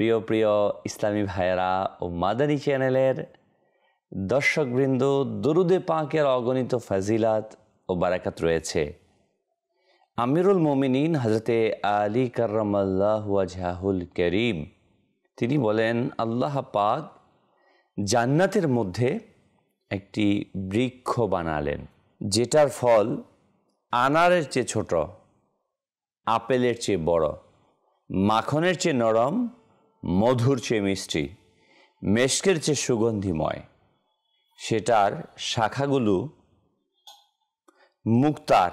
প্রিয় প্রিয় ইসলামী ভাইয়েরা ও মাদারি চ্যানেলের দর্শকবৃন্দ দরুদে পাঁকের অগণিত ফাজিলাত ও বারাকাত রয়েছে আমিরুল মোমিনিন হজরতে আলী কার্রামাল্লাহুয়াজাহুল করিম তিনি বলেন আল্লাহ পাক জান্নাতের মধ্যে একটি বৃক্ষ বানালেন যেটার ফল আনারের চেয়ে ছোট আপেলের চেয়ে বড় মাখনের চেয়ে নরম মধুর চেয়ে মিষ্টি মেশকের চেয়ে সুগন্ধিময় সেটার শাখাগুলো মুক্তার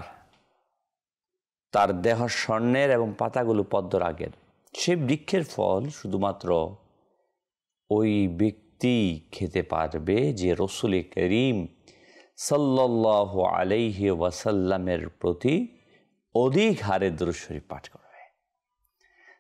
তার দেহ স্বর্ণের এবং পাতাগুলো পদ্মরাগের সে বৃক্ষের ফল শুধুমাত্র ওই ব্যক্তি খেতে পারবে যে রসুল করিম সাল্লাহ আলাইহি ওয়াসাল্লামের প্রতি অধিক হারে দ্রশ্বরী পাঠ করে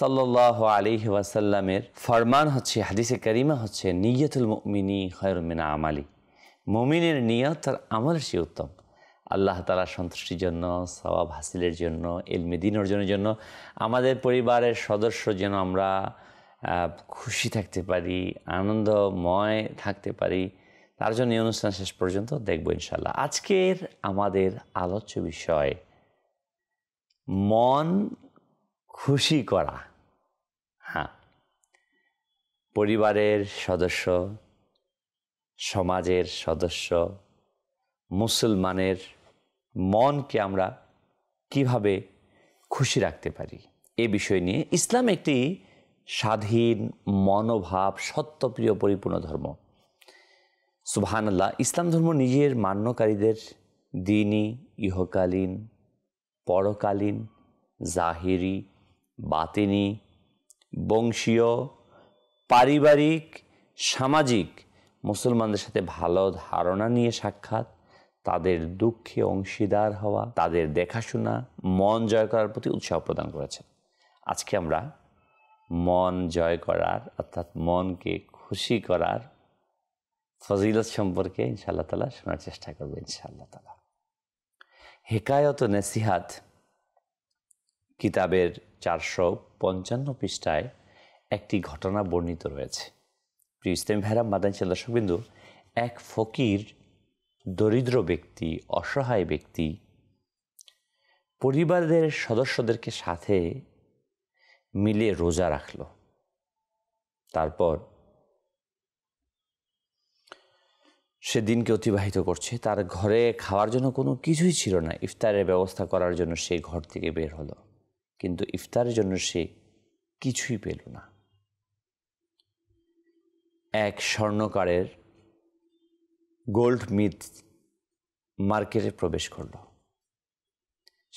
সাল্লাহ আলিহি ওয়াসাল্লামের ফরমান হচ্ছে হাদিসে করিমা হচ্ছে নিয়তুল মমিনী খয়রমিনা আমালি মমিনের নিয়ত তার আমলের সে উত্তম আল্লাহ তালা সন্তুষ্টির জন্য সবাব হাসিলের জন্য এলমেদিন অর্জনের জন্য আমাদের পরিবারের সদস্য যেন আমরা খুশি থাকতে পারি আনন্দময় থাকতে পারি তার জন্য এই অনুষ্ঠান শেষ পর্যন্ত দেখব ইনশাল্লাহ আজকের আমাদের আলোচ্য বিষয় মন খুশি করা হ্যাঁ পরিবারের সদস্য সমাজের সদস্য মুসলমানের মনকে আমরা কিভাবে খুশি রাখতে পারি এ বিষয় নিয়ে ইসলাম একটি স্বাধীন মনোভাব সত্যপ্রিয় পরিপূর্ণ ধর্ম সুবাহান্লাহ ইসলাম ধর্ম নিজের মান্যকারীদের দিনই ইহকালীন পরকালীন জাহিরি বাতিনি বংশীয় পারিবারিক সামাজিক মুসলমানদের সাথে ভালো ধারণা নিয়ে সাক্ষাৎ তাদের দুঃখে অংশীদার হওয়া তাদের দেখাশোনা মন জয় করার প্রতি উৎসাহ প্রদান করেছে আজকে আমরা মন জয় করার অর্থাৎ মনকে খুশি করার ফজিলত সম্পর্কে ইনশাআল্লাহ তালা শোনার চেষ্টা করবো ইনশাআল্লাহ তালা হেকায়ত নেসিহাত কিতাবের চারশো পঞ্চান্ন পৃষ্ঠায় একটি ঘটনা বর্ণিত রয়েছে প্রিয় ইসলাম ভেরা মাদান দর্শকবিন্দু এক ফকির দরিদ্র ব্যক্তি অসহায় ব্যক্তি পরিবারের সদস্যদেরকে সাথে মিলে রোজা রাখল তারপর সে দিনকে অতিবাহিত করছে তার ঘরে খাওয়ার জন্য কোনো কিছুই ছিল না ইফতারের ব্যবস্থা করার জন্য সে ঘর থেকে বের হলো কিন্তু ইফতারের জন্য সে কিছুই পেল না এক স্বর্ণকারের গোল্ড মিথ মার্কেটে প্রবেশ করল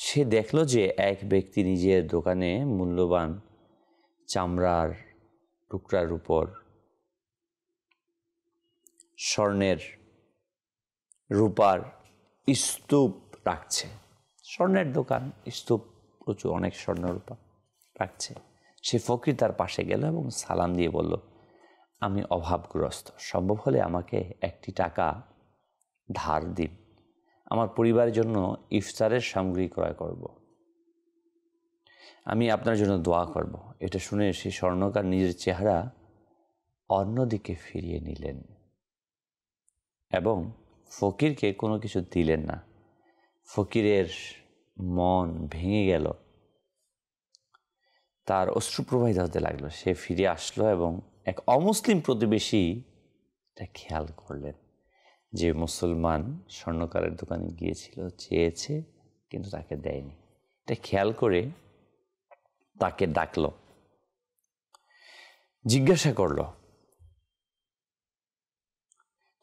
সে দেখল যে এক ব্যক্তি নিজের দোকানে মূল্যবান চামড়ার টুকরার উপর স্বর্ণের রূপার স্তূপ রাখছে স্বর্ণের দোকান স্তূপ প্রচুর অনেক স্বর্ণরূপা রাখছে সে ফকির তার পাশে গেল এবং সালাম দিয়ে বলল আমি অভাবগ্রস্ত সম্ভব হলে আমাকে একটি টাকা ধার দিন আমার পরিবারের জন্য ইফতারের সামগ্রী ক্রয় করব। আমি আপনার জন্য দোয়া করব। এটা শুনে সেই স্বর্ণকার নিজের চেহারা অন্যদিকে ফিরিয়ে নিলেন এবং ফকিরকে কোনো কিছু দিলেন না ফকিরের মন ভেঙে গেল তার অশ্রুপ্রবাহিত হতে লাগলো সে ফিরে আসলো এবং এক অমুসলিম প্রতিবেশী এটা খেয়াল করলেন যে মুসলমান স্বর্ণকারের দোকানে গিয়েছিল চেয়েছে কিন্তু তাকে দেয়নি এটা খেয়াল করে তাকে ডাকল জিজ্ঞাসা করল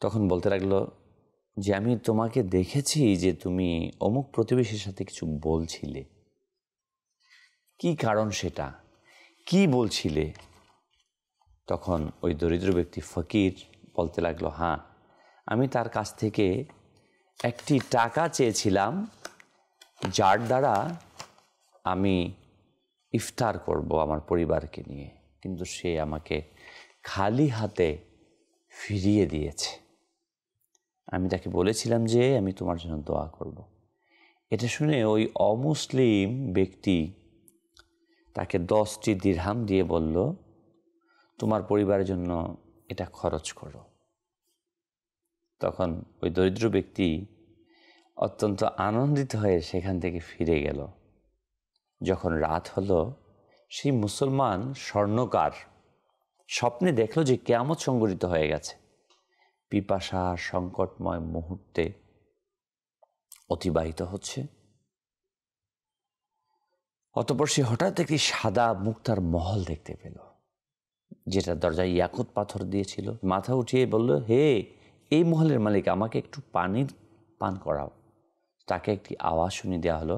তখন বলতে লাগলো যে আমি তোমাকে দেখেছি যে তুমি অমুক প্রতিবেশীর সাথে কিছু বলছিলে কি কারণ সেটা কি বলছিলে তখন ওই দরিদ্র ব্যক্তি ফকির বলতে লাগলো হ্যাঁ আমি তার কাছ থেকে একটি টাকা চেয়েছিলাম যার দ্বারা আমি ইফতার করব আমার পরিবারকে নিয়ে কিন্তু সে আমাকে খালি হাতে ফিরিয়ে দিয়েছে আমি তাকে বলেছিলাম যে আমি তোমার জন্য দোয়া করব। এটা শুনে ওই অমুসলিম ব্যক্তি তাকে দশটি দীর্হাম দিয়ে বলল তোমার পরিবারের জন্য এটা খরচ করো তখন ওই দরিদ্র ব্যক্তি অত্যন্ত আনন্দিত হয়ে সেখান থেকে ফিরে গেল যখন রাত হলো সেই মুসলমান স্বর্ণকার স্বপ্নে দেখলো যে কেয়ামত সংগঠিত হয়ে গেছে পিপাসা সংকটময় মুহূর্তে অতিবাহিত হচ্ছে অতপর সে হঠাৎ একটি সাদা মুক্তার মহল দেখতে পেল যেটা দরজায় ইয়াকুত পাথর দিয়েছিল মাথা উঠিয়ে বলল হে এই মহলের মালিক আমাকে একটু পানির পান করাও তাকে একটি আওয়াজ শুনিয়ে দেওয়া হলো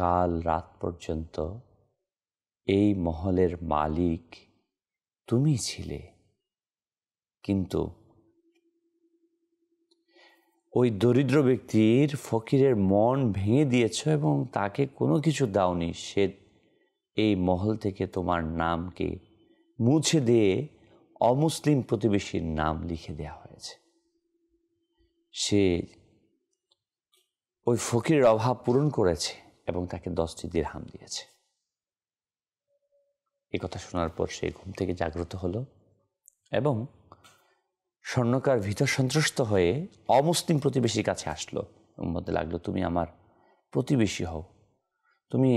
কাল রাত পর্যন্ত এই মহলের মালিক তুমি ছিলে কিন্তু ওই দরিদ্র ব্যক্তির ফকিরের মন ভেঙে দিয়েছ এবং তাকে কোনো কিছু দাওনি সে এই মহল থেকে তোমার নামকে মুছে দিয়ে অমুসলিম প্রতিবেশীর নাম লিখে দেওয়া হয়েছে সে ওই ফকিরের অভাব পূরণ করেছে এবং তাকে দশটি দিরহাম দিয়েছে এ কথা শোনার পর সে ঘুম থেকে জাগ্রত হলো এবং স্বর্ণকার ভীত সন্ত্রস্ত হয়ে অমুসলিম প্রতিবেশীর কাছে আসলো মধ্যে লাগলো তুমি আমার প্রতিবেশী হও তুমি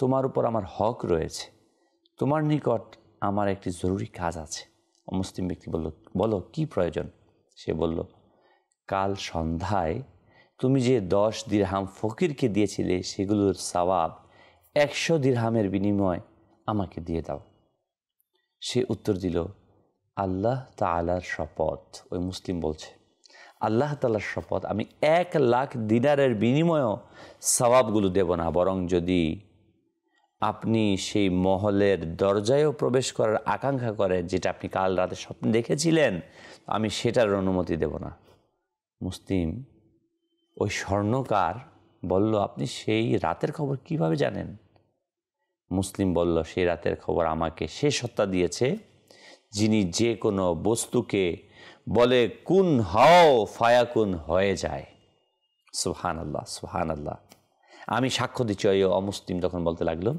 তোমার উপর আমার হক রয়েছে তোমার নিকট আমার একটি জরুরি কাজ আছে অমুসলিম ব্যক্তি বলল বলো কি প্রয়োজন সে বলল কাল সন্ধ্যায় তুমি যে দশ দিরহাম ফকিরকে দিয়েছিলে সেগুলোর সওয়াব একশো দিরহামের বিনিময় আমাকে দিয়ে দাও সে উত্তর দিল আল্লাহ তালার শপথ ওই মুসলিম বলছে আল্লাহ তালার শপথ আমি এক লাখ দিনারের বিনিময়ও স্বভাবগুলো দেব না বরং যদি আপনি সেই মহলের দরজায়ও প্রবেশ করার আকাঙ্ক্ষা করেন যেটা আপনি কাল রাতে স্বপ্ন দেখেছিলেন আমি সেটার অনুমতি দেব না মুসলিম ওই স্বর্ণকার বলল আপনি সেই রাতের খবর কিভাবে জানেন মুসলিম বলল সেই রাতের খবর আমাকে সে সত্তা দিয়েছে যিনি যে কোনো বস্তুকে বলে কুন হও ফায়াকুন হয়ে যায় সুহান আল্লাহ সুহান আল্লাহ আমি সাক্ষ্য দিচ্ছি ওই অমুসলিম তখন বলতে লাগলো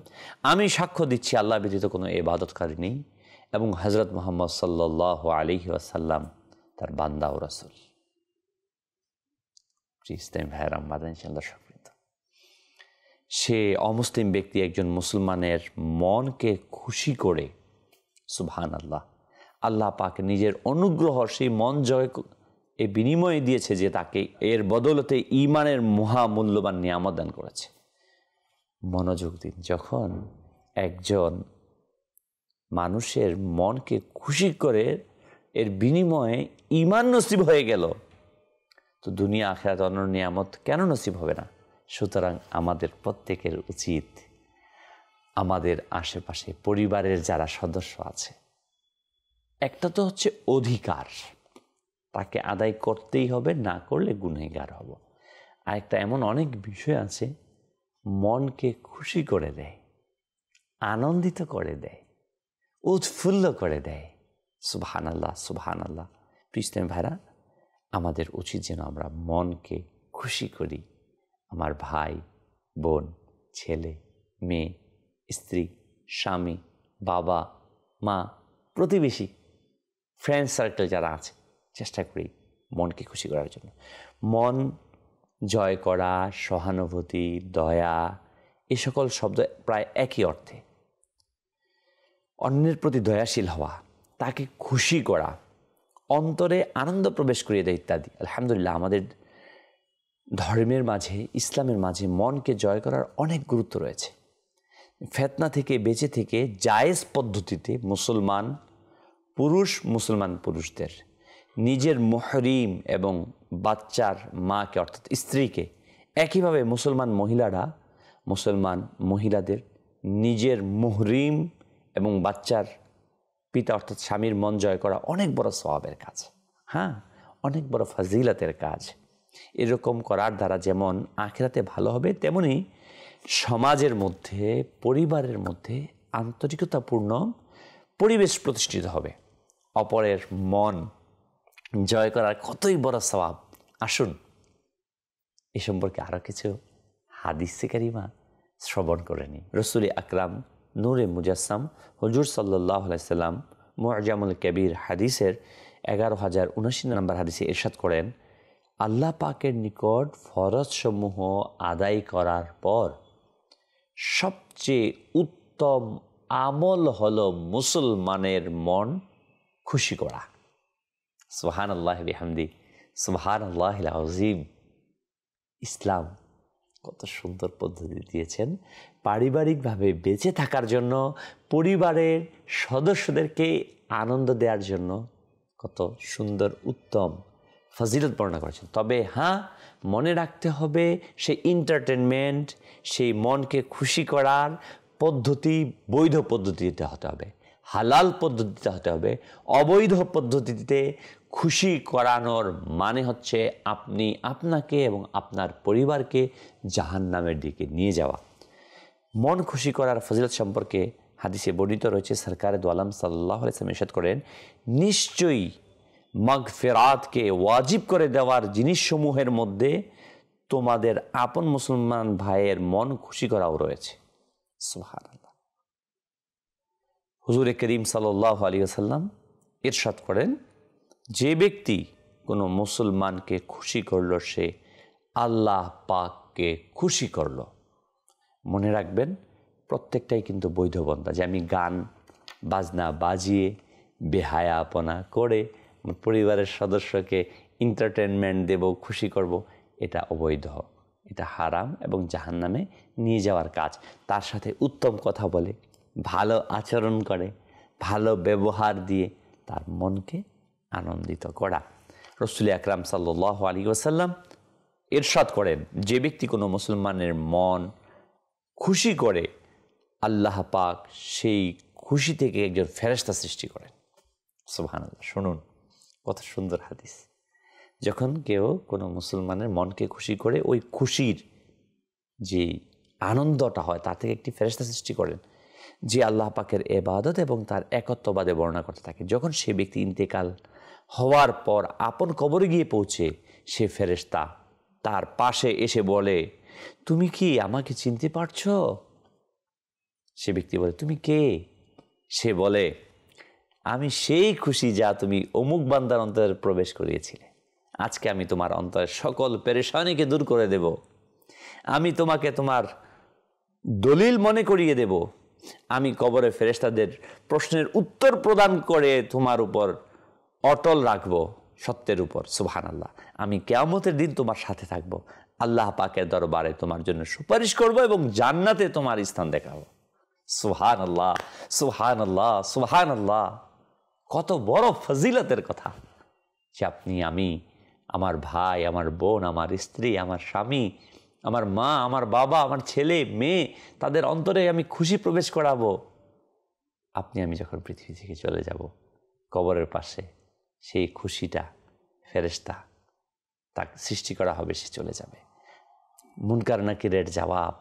আমি সাক্ষ্য দিচ্ছি আল্লাহ ব্যতীত কোনো এবাদতকারী নেই এবং হজরত মোহাম্মদ সাল্লাহ আলিহি আসাল্লাম তার বান্দা ও রাসুল ইসলাম ভাইরাম সে অমুসলিম ব্যক্তি একজন মুসলমানের মনকে খুশি করে সুবহান আল্লাহ আল্লাহ পাক নিজের অনুগ্রহ সেই মন জয় এ বিনিময়ে দিয়েছে যে তাকে এর বদলতে ইমানের মহামূল্যবান নিয়ামত দান করেছে মনোযোগ দিন যখন একজন মানুষের মনকে খুশি করে এর বিনিময়ে ইমান নসিব হয়ে গেল তো দুনিয়া আখেরাত অন্য নিয়ামত কেন নসিব হবে না সুতরাং আমাদের প্রত্যেকের উচিত আমাদের আশেপাশে পরিবারের যারা সদস্য আছে একটা তো হচ্ছে অধিকার তাকে আদায় করতেই হবে না করলে গুনেগার হব আরেকটা এমন অনেক বিষয় আছে মনকে খুশি করে দেয় আনন্দিত করে দেয় উৎফুল্ল করে দেয় সুভান আল্লাহ সুভান আল্লাহ প্রিস্তেম ভাইরা আমাদের উচিত যেন আমরা মনকে খুশি করি আমার ভাই বোন ছেলে মেয়ে স্ত্রী স্বামী বাবা মা প্রতিবেশী ফ্রেন্ড সার্কেল যারা আছে চেষ্টা করি মনকে খুশি করার জন্য মন জয় করা সহানুভূতি দয়া এ সকল শব্দ প্রায় একই অর্থে অন্যের প্রতি দয়াশীল হওয়া তাকে খুশি করা অন্তরে আনন্দ প্রবেশ করিয়ে দেয় ইত্যাদি আলহামদুলিল্লাহ আমাদের ধর্মের মাঝে ইসলামের মাঝে মনকে জয় করার অনেক গুরুত্ব রয়েছে ফেতনা থেকে বেঁচে থেকে জায়েজ পদ্ধতিতে মুসলমান পুরুষ মুসলমান পুরুষদের নিজের মহরিম এবং বাচ্চার মাকে অর্থাৎ স্ত্রীকে একইভাবে মুসলমান মহিলারা মুসলমান মহিলাদের নিজের মহরিম এবং বাচ্চার পিতা অর্থাৎ স্বামীর মন জয় করা অনেক বড় স্বভাবের কাজ হ্যাঁ অনেক বড় ফাজিলাতের কাজ এরকম করার দ্বারা যেমন আখেরাতে ভালো হবে তেমনি সমাজের মধ্যে পরিবারের মধ্যে আন্তরিকতাপূর্ণ পরিবেশ প্রতিষ্ঠিত হবে অপরের মন জয় করার কতই বড় স্বভাব আসুন এ সম্পর্কে আরও কিছু হাদিসে কারিমা শ্রবণ করেনি রসুল আকরাম নূরে মুজাসম হজুর সাল্লাহ সাল্লাম মোয়াজামুল কবির হাদিসের এগারো হাজার উনাশি নম্বর হাদিসে এরশাদ করেন আল্লাহ পাকের নিকট ফরজসমূহ আদায় করার পর সবচেয়ে উত্তম আমল হল মুসলমানের মন খুশি করা সোহান আল্লাহ বিহামদি সোহান আল্লাহ আজিম ইসলাম কত সুন্দর পদ্ধতি দিয়েছেন পারিবারিকভাবে বেঁচে থাকার জন্য পরিবারের সদস্যদেরকে আনন্দ দেওয়ার জন্য কত সুন্দর উত্তম ফজিলত বর্ণনা করেছেন তবে হ্যাঁ মনে রাখতে হবে সেই এন্টারটেনমেন্ট সেই মনকে খুশি করার পদ্ধতি বৈধ পদ্ধতিতে হতে হবে হালাল পদ্ধতিতে হতে হবে অবৈধ পদ্ধতিতে খুশি করানোর মানে হচ্ছে আপনি আপনাকে এবং আপনার পরিবারকে জাহান নামের দিকে নিয়ে যাওয়া মন খুশি করার ফজিলত সম্পর্কে হাদিসে বর্ণিত রয়েছে সরকারে দোয়ালাম সাল্লাহ আলাইসলাম ইসাদ করেন নিশ্চয়ই মগ ফেরাতকে ওয়াজিব করে দেওয়ার জিনিসসমূহের মধ্যে তোমাদের আপন মুসলমান ভাইয়ের মন খুশি করাও রয়েছে সুহার হুজুরে করিম সাল্লাহ আলী আসাল্লাম এরশাদ করেন যে ব্যক্তি কোনো মুসলমানকে খুশি করল সে আল্লাহ পাককে খুশি করল মনে রাখবেন প্রত্যেকটাই কিন্তু বৈধবন্ধা যে আমি গান বাজনা বাজিয়ে বেহায়া আপনা করে পরিবারের সদস্যকে এন্টারটেনমেন্ট দেব খুশি করব এটা অবৈধ এটা হারাম এবং জাহান নামে নিয়ে যাওয়ার কাজ তার সাথে উত্তম কথা বলে ভালো আচরণ করে ভালো ব্যবহার দিয়ে তার মনকে আনন্দিত করা রসুল আকরাম সাল্লাহ আলী ওসাল্লাম এরশাদ করেন যে ব্যক্তি কোনো মুসলমানের মন খুশি করে আল্লাহ পাক সেই খুশি থেকে একজন ফেরেস্তা সৃষ্টি করেন সোহান আল্লাহ শুনুন কত সুন্দর হাদিস যখন কেউ কোনো মুসলমানের মনকে খুশি করে ওই খুশির যে আনন্দটা হয় তা থেকে একটি ফেরেস্তা সৃষ্টি করেন যে আল্লাহ পাকের এবাদত এবং তার একত্ববাদে বর্ণনা করতে থাকে যখন সে ব্যক্তি ইন্তেকাল হওয়ার পর আপন কবরে গিয়ে পৌঁছে সে ফেরেস্তা তার পাশে এসে বলে তুমি কি আমাকে চিনতে পারছ সে ব্যক্তি বলে তুমি কে সে বলে আমি সেই খুশি যা তুমি অমুক বান্দার অন্তরে প্রবেশ করিয়েছিলে আজকে আমি তোমার অন্তরের সকল পেরেশানিকে দূর করে দেব আমি তোমাকে তোমার দলিল মনে করিয়ে দেব আমি কবরে ফেরেস্তাদের প্রশ্নের উত্তর প্রদান করে তোমার উপর অটল রাখব সত্যের উপর সুহান আল্লাহ আমি কেয়ামতের দিন তোমার সাথে থাকব আল্লাহ পাকের দরবারে তোমার জন্য সুপারিশ করব এবং জান্নাতে তোমার স্থান দেখাব সুহান আল্লাহ সুহান আল্লাহ সুহান আল্লাহ কত বড় ফজিলতের কথা যে আপনি আমি আমার ভাই আমার বোন আমার স্ত্রী আমার স্বামী আমার মা আমার বাবা আমার ছেলে মেয়ে তাদের অন্তরে আমি খুশি প্রবেশ করাবো আপনি আমি যখন পৃথিবী থেকে চলে যাব কবরের পাশে সেই খুশিটা ফেরেস্তা তা সৃষ্টি করা হবে সে চলে যাবে মুনকার নাকিরের জবাব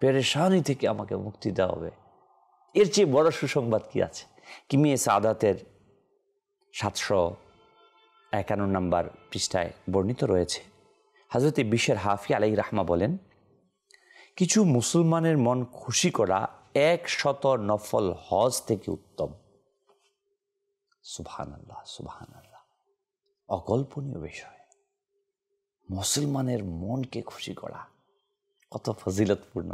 পেরেশানি থেকে আমাকে মুক্তি দেওয়া হবে এর চেয়ে বড় সুসংবাদ কি আছে কিমিয়ে সাদাতের সাতশো একান্ন নম্বর পৃষ্ঠায় বর্ণিত রয়েছে হাজরতে বিশ্বের হাফি আলাই রাহমা বলেন কিছু মুসলমানের মন খুশি করা এক শত নফল হজ থেকে উত্তম সুবহান আল্লাহ সুবহান আল্লাহ অকল্পনীয় বিষয় মুসলমানের মনকে খুশি করা কত ফজিলতপূর্ণ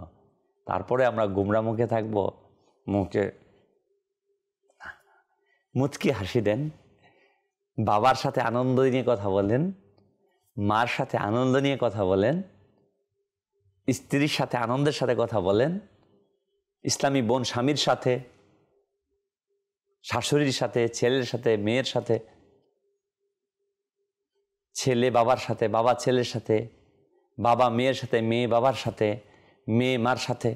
তারপরে আমরা গুমরা মুখে থাকব মুখে মুচকি হাসি দেন বাবার সাথে আনন্দ নিয়ে কথা বলেন মার সাথে আনন্দ নিয়ে কথা বলেন স্ত্রীর সাথে আনন্দের সাথে কথা বলেন ইসলামী বোন স্বামীর সাথে শাশুড়ির সাথে ছেলের সাথে মেয়ের সাথে ছেলে বাবার সাথে বাবা ছেলের সাথে বাবা মেয়ের সাথে মেয়ে বাবার সাথে মেয়ে মার সাথে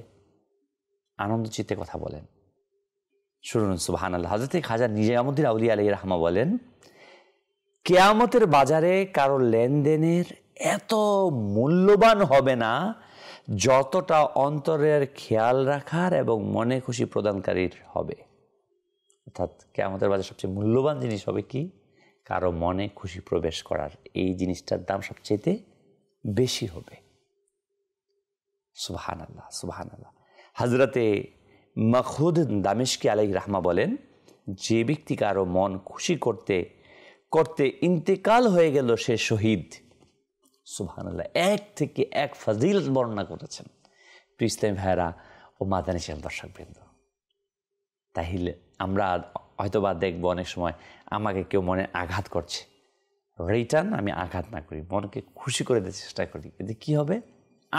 আনন্দ চিত্তে কথা বলেন শুনুন সুবাহান আল্লাহ হজরত খাজা নিজামুদ্দিন আউলিয়া আলী রাহমা বলেন কেয়ামতের বাজারে কারো লেনদেনের এত মূল্যবান হবে না যতটা অন্তরের খেয়াল রাখার এবং মনে খুশি প্রদানকারীর হবে অর্থাৎ কেয়ামতের বাজার সবচেয়ে মূল্যবান জিনিস হবে কি কারো মনে খুশি প্রবেশ করার এই জিনিসটার দাম সবচেয়েতে বেশি হবে সুবাহান আল্লাহ সুবাহান আল্লাহ হাজরতে মখুদ দামেশকে আলাই রাহমা বলেন যে ব্যক্তি কারো মন খুশি করতে করতে ইন্তেকাল হয়ে গেল সে শহীদ সুবহানাল্লাহ এক থেকে এক ফাজিল বর্ণনা করেছেন তো ভাইরা ও মাদানী ছিলেন বৃন্দ তাহলে আমরা হয়তোবা দেখবো অনেক সময় আমাকে কেউ মনে আঘাত করছে রিটার্ন আমি আঘাত না করি মনকে খুশি করে দেওয়ার চেষ্টা করি এতে কী হবে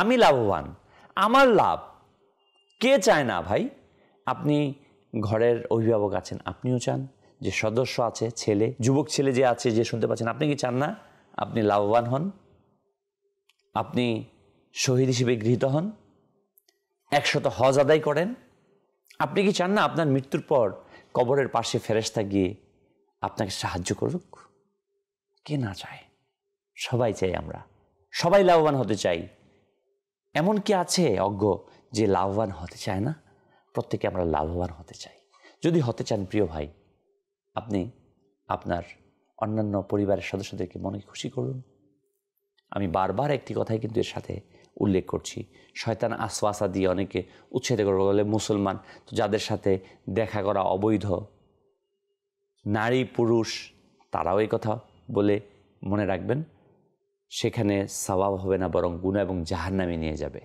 আমি লাভবান আমার লাভ কে চায় না ভাই আপনি ঘরের অভিভাবক আছেন আপনিও চান যে সদস্য আছে ছেলে যুবক ছেলে যে আছে যে শুনতে পাচ্ছেন আপনি কি চান না আপনি লাভবান হন আপনি শহীদ হিসেবে গৃহীত হন একশত হজ আদায় করেন আপনি কি চান না আপনার মৃত্যুর পর কবরের পাশে ফেরেস্তা গিয়ে আপনাকে সাহায্য করুক কে না চায় সবাই চাই আমরা সবাই লাভবান হতে চাই এমন কি আছে অজ্ঞ যে লাভবান হতে চায় না প্রত্যেকে আমরা লাভবান হতে চাই যদি হতে চান প্রিয় ভাই আপনি আপনার অন্যান্য পরিবারের সদস্যদেরকে মনে খুশি করুন আমি বারবার একটি কথাই কিন্তু এর সাথে উল্লেখ করছি শয়তান আশ্বাসা দিয়ে অনেকে উচ্ছেদ করে বলে মুসলমান তো যাদের সাথে দেখা করা অবৈধ নারী পুরুষ তারাও এই কথা বলে মনে রাখবেন সেখানে স্বভাব হবে না বরং গুণ এবং জাহার নামে নিয়ে যাবে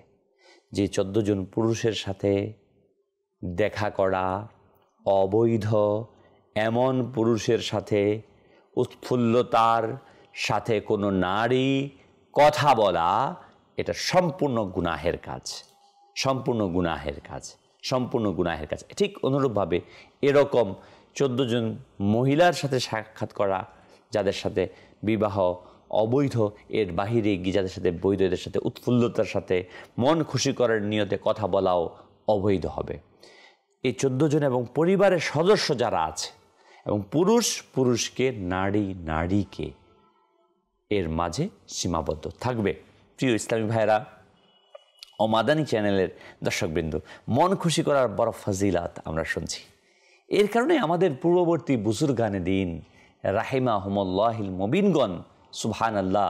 যে চোদ্দো জন পুরুষের সাথে দেখা করা অবৈধ এমন পুরুষের সাথে উৎফুল্লতার সাথে কোনো নারী কথা বলা এটা সম্পূর্ণ গুনাহের কাজ সম্পূর্ণ গুনাহের কাজ সম্পূর্ণ গুনাহের কাজ ঠিক অনুরূপভাবে এরকম চোদ্দো জন মহিলার সাথে সাক্ষাৎ করা যাদের সাথে বিবাহ অবৈধ এর বাহিরে গিয়ে যাদের সাথে বৈধ এদের সাথে উৎফুল্লতার সাথে মন খুশি করার নিয়তে কথা বলাও অবৈধ হবে এই চোদ্দো জন এবং পরিবারের সদস্য যারা আছে এবং পুরুষ পুরুষকে নারী নারীকে এর মাঝে সীমাবদ্ধ থাকবে প্রিয় ইসলামী ভাইরা অমাদানি চ্যানেলের দর্শকবৃন্দ মন খুশি করার বড় ফজিলাত আমরা শুনছি এর কারণে আমাদের পূর্ববর্তী বুজুর্গানে দিন রাহিমা হমল্লাহিল মবিনগণ সুবহান আল্লাহ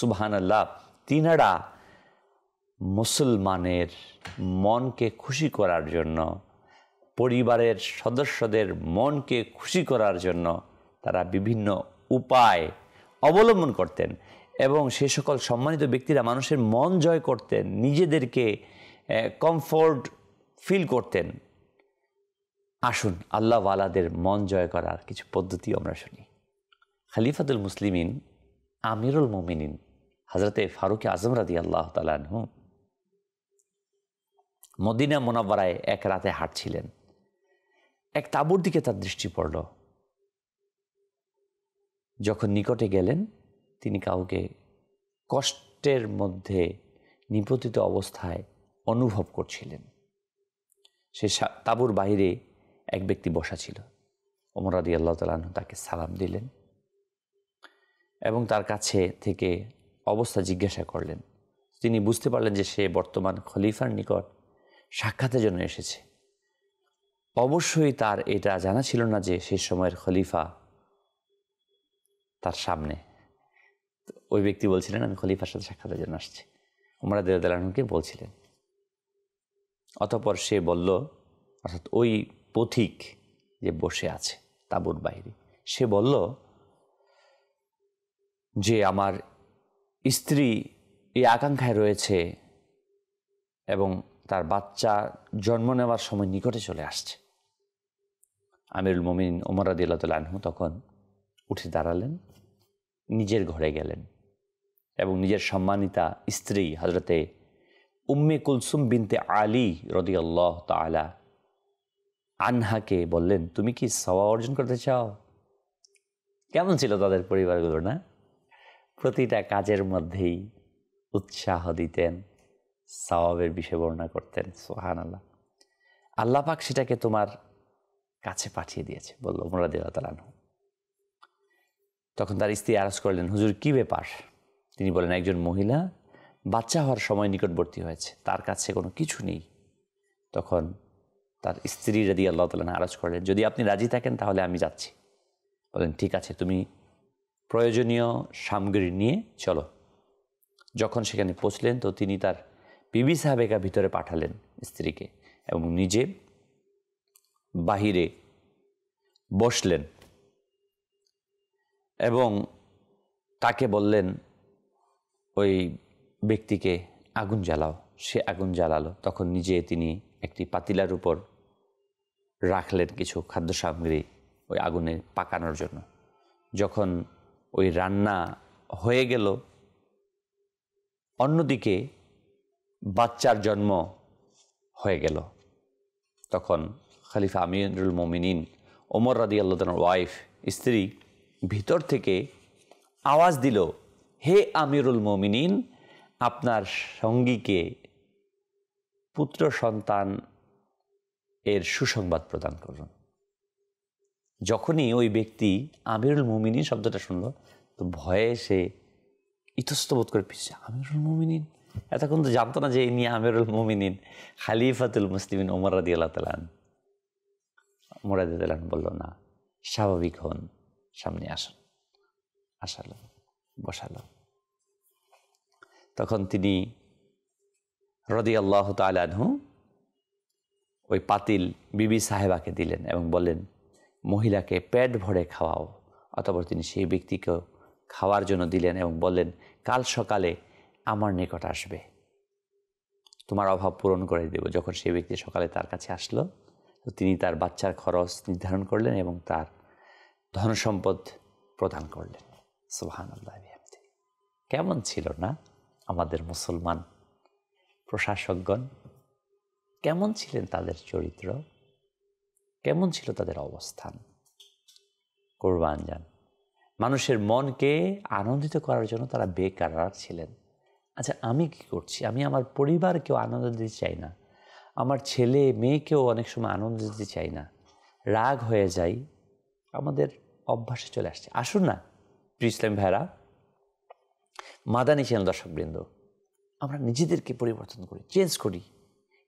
সুবহান আল্লাহ তিনারা মুসলমানের মনকে খুশি করার জন্য পরিবারের সদস্যদের মনকে খুশি করার জন্য তারা বিভিন্ন উপায় অবলম্বন করতেন এবং সে সকল সম্মানিত ব্যক্তিরা মানুষের মন জয় করতেন নিজেদেরকে কমফোর্ট ফিল করতেন আসুন আল্লাহওয়ালাদের মন জয় করার কিছু পদ্ধতি আমরা শুনি খালিফাতুল মুসলিমিন আমিরুল মোমিনিন হাজরতে ফারুক আজম রাদি আল্লাহ তালু মদিনা মোনাবারায় এক রাতে হাঁটছিলেন এক তাঁবুর দিকে তার দৃষ্টি পড়ল যখন নিকটে গেলেন তিনি কাউকে কষ্টের মধ্যে নিপতিত অবস্থায় অনুভব করছিলেন সে তাঁবুর বাইরে এক ব্যক্তি বসা ছিল ওমর আদি আল্লাহ তালন তাকে সালাম দিলেন এবং তার কাছে থেকে অবস্থা জিজ্ঞাসা করলেন তিনি বুঝতে পারলেন যে সে বর্তমান খলিফার নিকট সাক্ষাতের জন্য এসেছে অবশ্যই তার এটা জানা ছিল না যে সেই সময়ের খলিফা তার সামনে ওই ব্যক্তি বলছিলেন আমি খলিফার সাথে সাক্ষাতের জন্য আসছি উমরা দেদালানকে বলছিলেন অতপর সে বলল অর্থাৎ ওই পথিক যে বসে আছে তাবুর বাইরে সে বলল যে আমার স্ত্রী এই আকাঙ্ক্ষায় রয়েছে এবং তার বাচ্চা জন্ম নেওয়ার সময় নিকটে চলে আসছে আমিরুল মমিন ওমর রাদিল্লাতুল আনহু তখন উঠে দাঁড়ালেন নিজের ঘরে গেলেন এবং নিজের সম্মানিতা স্ত্রী হজরতে উম্মে কুলসুম বিনতে আলী রদি আল্লাহ তালা আনহাকে বললেন তুমি কি সবা অর্জন করতে চাও কেমন ছিল তাদের পরিবারগুলো না প্রতিটা কাজের মধ্যেই উৎসাহ দিতেন সওয়াবের বিষয় বর্ণনা করতেন সোহান আল্লাহ আল্লাপাক সেটাকে তোমার কাছে পাঠিয়ে দিয়েছে বলল মোরাদ তালানহু তখন তার স্ত্রী আরজ করলেন হুজুর কি ব্যাপার তিনি বলেন একজন মহিলা বাচ্চা হওয়ার সময় নিকটবর্তী হয়েছে তার কাছে কোনো কিছু নেই তখন তার স্ত্রী রাদি আল্লাহ তালা আরজ করলেন যদি আপনি রাজি থাকেন তাহলে আমি যাচ্ছি বলেন ঠিক আছে তুমি প্রয়োজনীয় সামগ্রী নিয়ে চলো যখন সেখানে পৌঁছলেন তো তিনি তার বিবি সাহেবেকা ভিতরে পাঠালেন স্ত্রীকে এবং নিজে বাহিরে বসলেন এবং তাকে বললেন ওই ব্যক্তিকে আগুন জ্বালাও সে আগুন জ্বালালো তখন নিজে তিনি একটি পাতিলার উপর রাখলেন কিছু খাদ্য সামগ্রী ওই আগুনে পাকানোর জন্য যখন ওই রান্না হয়ে গেল অন্যদিকে বাচ্চার জন্ম হয়ে গেল তখন খালিফা আমিরুল মমিনিন ওমর রাদি আল্লাহর ওয়াইফ স্ত্রী ভিতর থেকে আওয়াজ দিল হে আমিরুল মমিনিন আপনার সঙ্গীকে পুত্র সন্তান এর সুসংবাদ প্রদান করুন যখনই ওই ব্যক্তি আমিরুল মোমিনিন শব্দটা শুনল তো ভয়ে সে ইতস্তবোধ করে পিছিয়ে আমিরুল মমিন এতক্ষণ তো জানতো না যে এই নিয়ে আমিরুল মোমিনিন খালিফাতুল মুসলিমিন ওমর রাদি আল্লাহ তালান মোরাদিদুল্লাহ বলল না স্বাভাবিক হন সামনে আসুন আসালো বসালো তখন তিনি রদি আল্লাহ তালু ওই পাতিল বিবি সাহেবাকে দিলেন এবং বললেন মহিলাকে পেট ভরে খাওয়াও অতপর তিনি সেই ব্যক্তিকে খাওয়ার জন্য দিলেন এবং বললেন কাল সকালে আমার নিকট আসবে তোমার অভাব পূরণ করে দেব যখন সেই ব্যক্তি সকালে তার কাছে আসলো তো তিনি তার বাচ্চার খরচ নির্ধারণ করলেন এবং তার ধনসম্পদ প্রদান করলেন সুহান আল্লাহ কেমন ছিল না আমাদের মুসলমান প্রশাসকগণ কেমন ছিলেন তাদের চরিত্র কেমন ছিল তাদের অবস্থান কোরবান যান মানুষের মনকে আনন্দিত করার জন্য তারা বেকারার ছিলেন আচ্ছা আমি কি করছি আমি আমার পরিবারকেও আনন্দ দিতে চাই না আমার ছেলে মেয়েকেও অনেক সময় আনন্দ দিতে চাই না রাগ হয়ে যাই আমাদের অভ্যাসে চলে আসছে আসুন না প্রিয় ইসলাম ভাইরা মাদানি ছিলেন দর্শকবৃন্দ আমরা নিজেদেরকে পরিবর্তন করি চেঞ্জ করি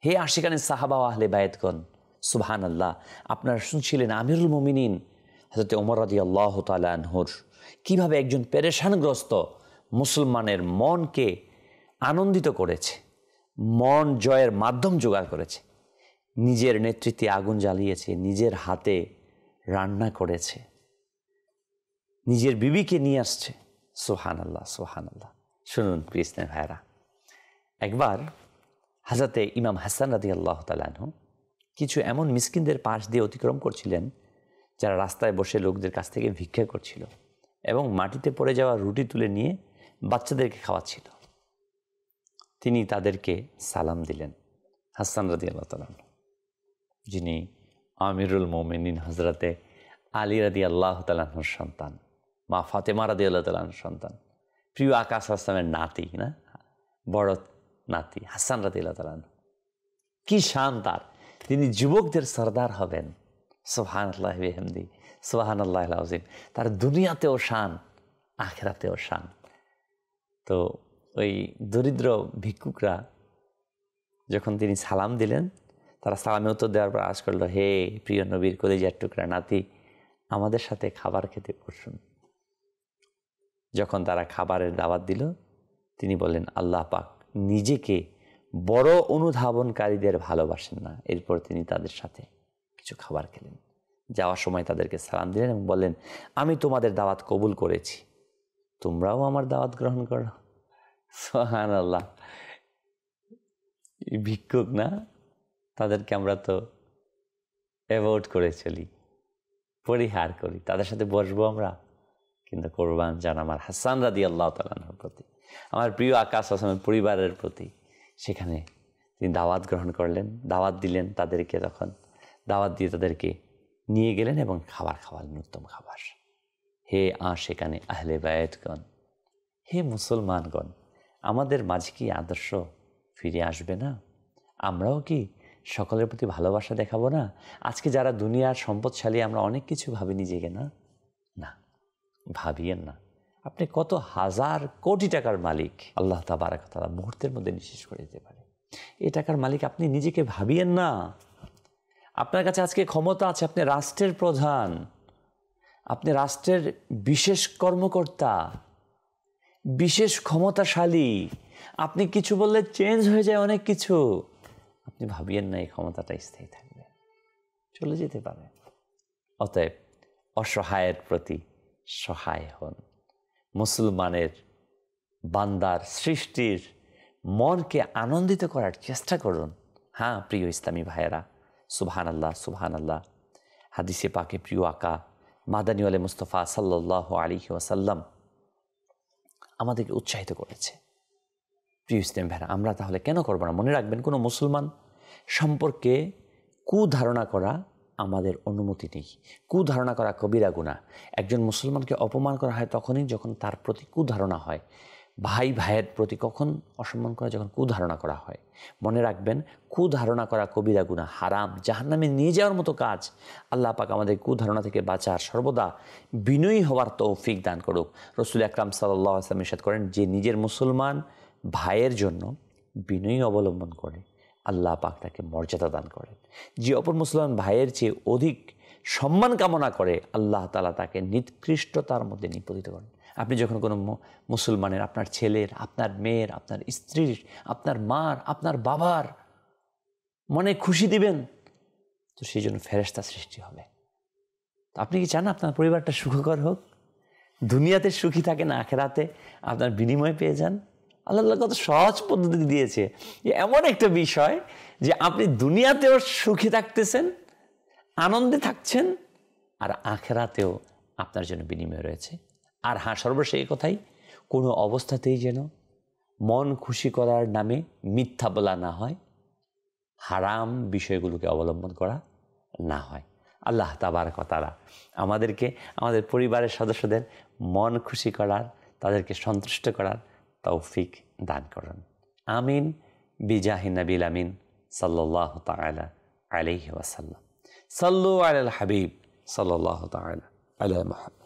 হে আশিকানে সাহাবা আহলে বায়েতগণ সুবহান আল্লাহ আপনারা শুনছিলেন আমিরুল মমিন হাজরতে ওমর আদি আল্লাহ তালহর কীভাবে একজন পেরেশানগ্রস্ত মুসলমানের মনকে আনন্দিত করেছে মন জয়ের মাধ্যম জোগাড় করেছে নিজের নেতৃত্বে আগুন জ্বালিয়েছে নিজের হাতে রান্না করেছে নিজের বিবিকে নিয়ে আসছে সোহান আল্লাহ সোহান আল্লাহ শুনুন কৃষ্ণের ভাইরা একবার হাজাতে ইমাম হাসান রাদি আল্লাহ তালানহ কিছু এমন মিসকিনদের পাশ দিয়ে অতিক্রম করছিলেন যারা রাস্তায় বসে লোকদের কাছ থেকে ভিক্ষা করছিল এবং মাটিতে পড়ে যাওয়া রুটি তুলে নিয়ে বাচ্চাদেরকে খাওয়াচ্ছিল তিনি তাদেরকে সালাম দিলেন হাসান রাদি আল্লাহ তালাম যিনি আমিরুল মোমেনিন হজরতে আলী রাদি আল্লাহ তালাহর সন্তান মা ফাতেমা রাদি আল্লাহ তালাহর সন্তান প্রিয় আকাশ আসলামের নাতি না বড় নাতি হাসান রাদি আল্লাহ তালাহ কি শান তার তিনি যুবকদের সর্দার হবেন সোহান আল্লাহ হেমদি সোহান আল্লাহ আজিম তার দুনিয়াতেও শান আখেরাতেও শান তো ওই দরিদ্র ভিক্ষুকরা যখন তিনি সালাম দিলেন তারা সালামে উত্তর দেওয়ার পর আশ করলো হে প্রিয় নবীর কলিজার টুকরা নাতি আমাদের সাথে খাবার খেতে বসুন যখন তারা খাবারের দাওয়াত দিল তিনি বললেন আল্লাহ পাক নিজেকে বড় অনুধাবনকারীদের ভালোবাসেন না এরপর তিনি তাদের সাথে কিছু খাবার খেলেন যাওয়ার সময় তাদেরকে সালাম দিলেন এবং বলেন আমি তোমাদের দাওয়াত কবুল করেছি তোমরাও আমার দাওয়াত গ্রহণ করো সোহান আল্লাহ ভিক্ষুক না তাদেরকে আমরা তো অ্যাভয়েড করে চলি পরিহার করি তাদের সাথে বসবো আমরা কিন্তু কোরবান যান আমার হাসান রাদি আল্লাহ তালানোর প্রতি আমার প্রিয় আকাশ আসামের পরিবারের প্রতি সেখানে তিনি দাওয়াত গ্রহণ করলেন দাওয়াত দিলেন তাদেরকে তখন দাওয়াত দিয়ে তাদেরকে নিয়ে গেলেন এবং খাবার খাওয়ালেন উত্তম খাবার হে আ সেখানে আহলে বায়তগণ হে মুসলমানগণ আমাদের মাঝে কি আদর্শ ফিরে আসবে না আমরাও কি সকলের প্রতি ভালোবাসা দেখাবো না আজকে যারা দুনিয়ার সম্পদশালী আমরা অনেক কিছু ভাবি নিজেকে না না ভাবিয়েন না আপনি কত হাজার কোটি টাকার মালিক আল্লাহ তাবারাক তারা মুহূর্তের মধ্যে নিঃশেষ করে দিতে পারে এ টাকার মালিক আপনি নিজেকে ভাবিয়েন না আপনার কাছে আজকে ক্ষমতা আছে আপনি রাষ্ট্রের প্রধান আপনি রাষ্ট্রের বিশেষ কর্মকর্তা বিশেষ ক্ষমতাশালী আপনি কিছু বললে চেঞ্জ হয়ে যায় অনেক কিছু আপনি ভাবিয়েন না এই ক্ষমতাটা স্থায়ী থাকবে চলে যেতে পারে অতএব অসহায়ের প্রতি সহায় হন মুসলমানের বান্দার সৃষ্টির মনকে আনন্দিত করার চেষ্টা করুন হ্যাঁ প্রিয় ইসলামী ভাইয়েরা সুবহান আল্লাহ সুবহান আল্লাহ হাদিসে পাকে প্রিয় আকা মাদানী আলে মুস্তফা সাল্লাহ আলী ওয়াসাল্লাম আমাদেরকে উৎসাহিত করেছে প্রিয় ইসলাম ভাইরা আমরা তাহলে কেন করবো না মনে রাখবেন কোনো মুসলমান সম্পর্কে কুধারণা করা আমাদের অনুমতি নেই কু ধারণা করা কবিরা গুণা একজন মুসলমানকে অপমান করা হয় তখনই যখন তার প্রতি কুধারণা হয় ভাই ভাইয়ের প্রতি কখন অসম্মান করা যখন কুধারণা করা হয় মনে রাখবেন কুধারণা করা কবিরা গুণা হারাম জাহান্নামে নিয়ে যাওয়ার মতো কাজ আল্লাহ পাক আমাদের কুধারণা থেকে বাঁচার সর্বদা বিনয়ী হওয়ার তৌফিক দান করুক রসুল আকরাম সাল্লাহ আসলাম ইসাদ করেন যে নিজের মুসলমান ভাইয়ের জন্য বিনয়ী অবলম্বন করে আল্লাহ পাক তাকে মর্যাদা দান করেন যে অপর মুসলমান ভাইয়ের চেয়ে অধিক সম্মান কামনা করে আল্লাহ তালা তাকে নিকৃষ্টতার মধ্যে নিপতিত করেন আপনি যখন কোনো মুসলমানের আপনার ছেলের আপনার মেয়ের আপনার স্ত্রীর আপনার মার আপনার বাবার মনে খুশি দিবেন তো সেই জন্য ফেরেস্তা সৃষ্টি হবে তো আপনি কি চান আপনার পরিবারটা সুখকর হোক দুনিয়াতে সুখী থাকে না আখেরাতে আপনার বিনিময় পেয়ে যান আল্লাহ কত সহজ পদ্ধতি দিয়েছে যে এমন একটা বিষয় যে আপনি দুনিয়াতেও সুখী থাকতেছেন আনন্দে থাকছেন আর আখেরাতেও আপনার জন্য বিনিময় রয়েছে আর হাঁ সর্বশেষ কথাই কোনো অবস্থাতেই যেন মন খুশি করার নামে মিথ্যা বলা না হয় হারাম বিষয়গুলোকে অবলম্বন করা না হয় আল্লাহ তাবার কথারা আমাদেরকে আমাদের পরিবারের সদস্যদের মন খুশি করার তাদেরকে সন্তুষ্ট করার তৌফিক দান করুন আমিন বিজাহিনাবিল আমিন সাল্লাহ তালা আলহি ওয়াসাল্লাম সাল্লু আল হাবিব সাল্লাহ তালা আল্লাহ